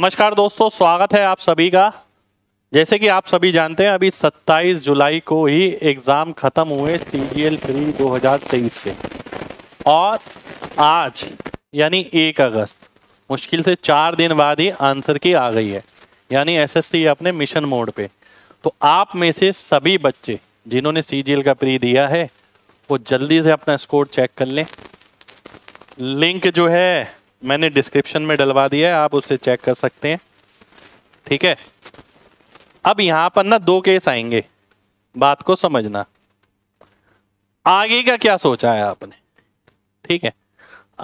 नमस्कार दोस्तों स्वागत है आप सभी का जैसे कि आप सभी जानते हैं अभी 27 जुलाई को ही एग्ज़ाम ख़त्म हुए सी जी एल थ्री दो से और आज यानी एक अगस्त मुश्किल से चार दिन बाद ही आंसर की आ गई है यानी एसएससी अपने मिशन मोड पे तो आप में से सभी बच्चे जिन्होंने सी जी एल का प्री दिया है वो जल्दी से अपना स्कोर चेक कर लें लिंक जो है मैंने डिस्क्रिप्शन में डलवा दिया है आप उसे चेक कर सकते हैं ठीक है अब यहां पर ना दो केस आएंगे बात को समझना आगे का क्या सोचा है आपने ठीक है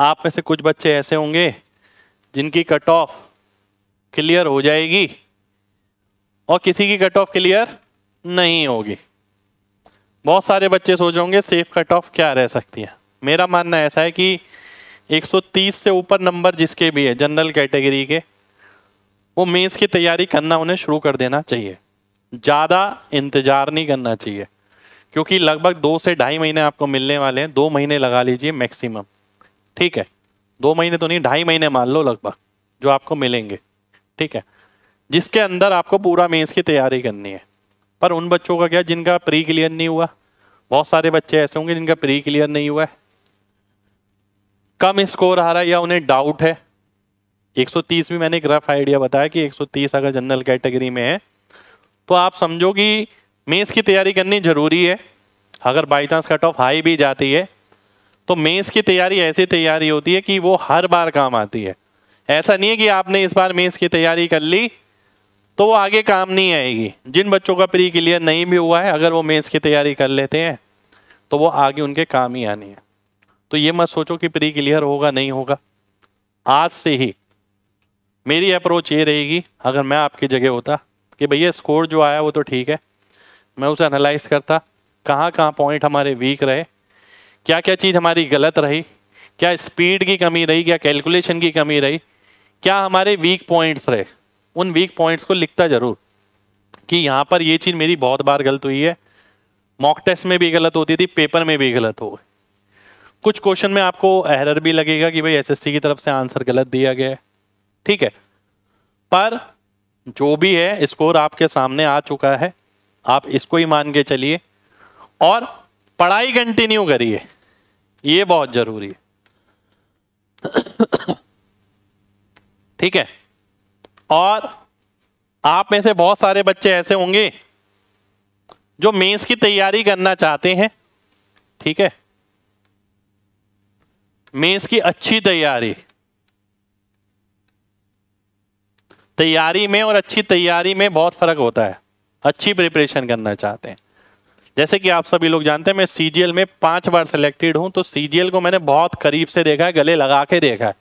आप में से कुछ बच्चे ऐसे होंगे जिनकी कट ऑफ क्लियर हो जाएगी और किसी की कट ऑफ क्लियर नहीं होगी बहुत सारे बच्चे सोच होंगे सेफ कट ऑफ क्या रह सकती है मेरा मानना ऐसा है कि 130 से ऊपर नंबर जिसके भी है जनरल कैटेगरी के वो मेंस की तैयारी करना उन्हें शुरू कर देना चाहिए ज़्यादा इंतज़ार नहीं करना चाहिए क्योंकि लगभग दो से ढाई महीने आपको मिलने वाले हैं दो महीने लगा लीजिए मैक्सिमम ठीक है दो महीने तो नहीं ढाई महीने मान लो लगभग जो आपको मिलेंगे ठीक है जिसके अंदर आपको पूरा मेंस की तैयारी करनी है पर उन बच्चों का क्या जिनका प्री क्लियर नहीं हुआ बहुत सारे बच्चे ऐसे होंगे जिनका प्री क्लियर नहीं हुआ है कम स्कोर आ रहा है या उन्हें डाउट है 130 भी मैंने एक रफ आइडिया बताया कि 130 अगर जनरल कैटेगरी में है तो आप समझो कि मेंस की तैयारी करनी जरूरी है अगर by chance cut off high भी जाती है तो मेंस की तैयारी ऐसी तैयारी होती है कि वो हर बार काम आती है ऐसा नहीं है कि आपने इस बार मेंस की तैयारी कर ली तो वो आगे काम नहीं आएगी जिन बच्चों का प्री क्लियर नहीं भी हुआ है अगर वो मेंस की तैयारी कर लेते हैं तो वो आगे उनके काम ही आनी है तो ये मत सोचो कि प्री क्लियर होगा नहीं होगा आज से ही मेरी अप्रोच ये रहेगी अगर मैं आपकी जगह होता कि भैया स्कोर जो आया वो तो ठीक है मैं उसे एनालाइज करता कहाँ कहाँ पॉइंट हमारे वीक रहे क्या क्या चीज़ हमारी गलत रही क्या स्पीड की कमी रही क्या कैलकुलेशन की कमी रही क्या हमारे वीक पॉइंट्स रहे उन वीक पॉइंट्स को लिखता ज़रूर कि यहाँ पर ये चीज़ मेरी बहुत बार गलत हुई है मॉक टेस्ट में भी गलत होती थी पेपर में भी गलत हो गई कुछ क्वेश्चन में आपको एरर भी लगेगा कि भाई एसएससी की तरफ से आंसर गलत दिया गया है ठीक है पर जो भी है स्कोर आपके सामने आ चुका है आप इसको ही मान के चलिए और पढ़ाई कंटिन्यू करिए ये बहुत जरूरी है ठीक है और आप में से बहुत सारे बच्चे ऐसे होंगे जो मेंस की तैयारी करना चाहते हैं ठीक है मेंस की अच्छी तैयारी तैयारी में और अच्छी तैयारी में बहुत फर्क होता है अच्छी प्रिपरेशन करना चाहते हैं जैसे कि आप सभी लोग जानते हैं मैं सीजीएल में पांच बार सिलेक्टेड हूं तो सीजीएल को मैंने बहुत करीब से देखा है गले लगा के देखा है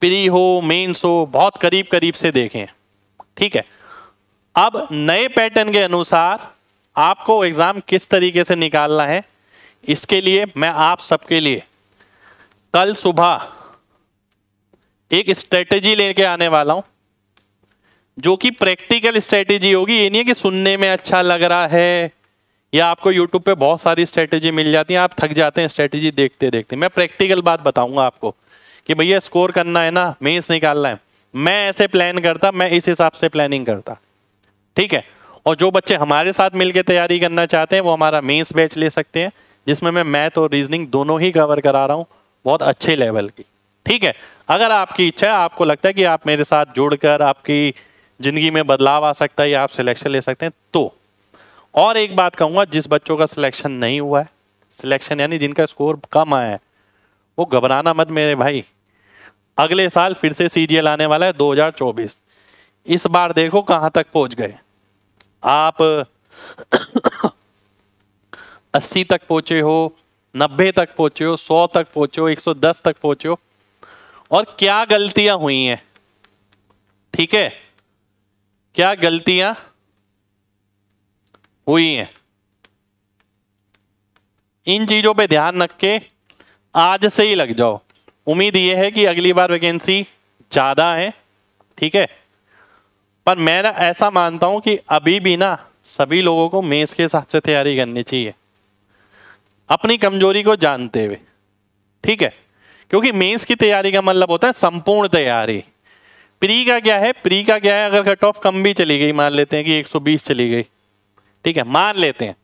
प्री हो मेंस हो बहुत करीब करीब से देखे ठीक है अब नए पैटर्न के अनुसार आपको एग्जाम किस तरीके से निकालना है इसके लिए मैं आप सबके लिए कल सुबह एक स्ट्रेटेजी लेके आने वाला हूं जो कि प्रैक्टिकल स्ट्रेटेजी होगी ये नहीं है कि सुनने में अच्छा लग रहा है या आपको यूट्यूब पे बहुत सारी स्ट्रेटेजी मिल जाती है आप थक जाते हैं स्ट्रेटेजी देखते देखते मैं प्रैक्टिकल बात बताऊंगा आपको कि भैया स्कोर करना है ना मेन्स निकालना है मैं ऐसे प्लान करता मैं इस हिसाब से प्लानिंग करता ठीक है और जो बच्चे हमारे साथ मिलकर तैयारी करना चाहते हैं वो हमारा मेंस बैच ले सकते हैं जिसमें मैं मैथ और रीजनिंग दोनों ही कवर करा रहा हूँ बहुत अच्छे लेवल की ठीक है अगर आपकी इच्छा है आपको लगता है कि आप मेरे साथ जुड़कर आपकी ज़िंदगी में बदलाव आ सकता है या आप सिलेक्शन ले सकते हैं तो और एक बात कहूंगा जिस बच्चों का सिलेक्शन नहीं हुआ है सिलेक्शन यानी जिनका स्कोर कम आया है वो घबराना मत मेरे भाई अगले साल फिर से सी आने वाला है 2024 इस बार देखो कहाँ तक पहुँच गए आप 80 तक पहुंचे हो नब्बे तक पहुंचे हो सौ तक पहुंचे हो एक सौ दस तक पहुंचे हो और क्या गलतियां हुई हैं ठीक है क्या गलतियां हुई हैं इन चीजों पे ध्यान रख के आज से ही लग जाओ उम्मीद ये है कि अगली बार वैकेंसी ज़्यादा है ठीक है पर मैं ना ऐसा मानता हूं कि अभी भी ना सभी लोगों को मेज के हिसाब से तैयारी करनी चाहिए अपनी कमजोरी को जानते हुए ठीक है क्योंकि मेंस की तैयारी का मतलब होता है संपूर्ण तैयारी प्री का क्या है प्री का क्या है अगर कट ऑफ कम भी चली गई मान लेते हैं कि 120 चली गई ठीक है मान लेते हैं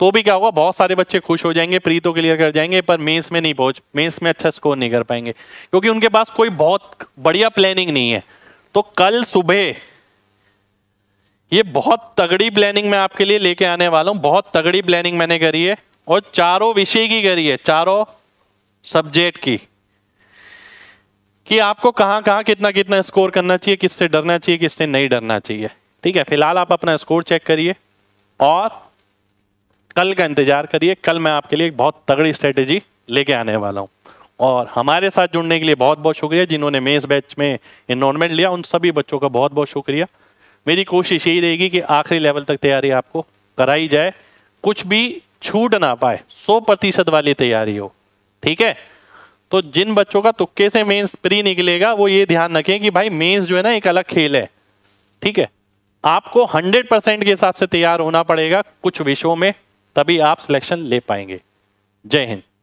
तो भी क्या होगा बहुत सारे बच्चे खुश हो जाएंगे प्री तो क्लियर कर जाएंगे पर मेंस में नहीं पहुंच मेंस में अच्छा स्कोर नहीं कर पाएंगे क्योंकि उनके पास कोई बहुत बढ़िया प्लानिंग नहीं है तो कल सुबह ये बहुत तगड़ी प्लानिंग मैं आपके लिए लेके आने वाला हूँ बहुत तगड़ी प्लानिंग मैंने करी है और चारों विषय की करिए चारों सब्जेक्ट की कि आपको कहाँ कहाँ कितना कितना स्कोर करना चाहिए किससे डरना चाहिए किससे नहीं डरना चाहिए ठीक है फिलहाल आप अपना स्कोर चेक करिए और कल का इंतजार करिए कल मैं आपके लिए एक बहुत तगड़ी स्ट्रेटेजी लेके आने वाला हूँ और हमारे साथ जुड़ने के लिए बहुत बहुत शुक्रिया जिन्होंने मेज बैच में इनरोलमेंट लिया उन सभी बच्चों का बहुत बहुत शुक्रिया मेरी कोशिश यही रहेगी कि आखिरी लेवल तक तैयारी आपको कराई जाए कुछ भी छूट ना पाए सौ प्रतिशत वाली तैयारी हो ठीक है तो जिन बच्चों का तुक्के से मेंस प्री निकलेगा वो ये ध्यान रखें कि भाई मेंस जो है ना एक अलग खेल है ठीक है आपको 100 परसेंट के हिसाब से तैयार होना पड़ेगा कुछ विषयों में तभी आप सिलेक्शन ले पाएंगे जय हिंद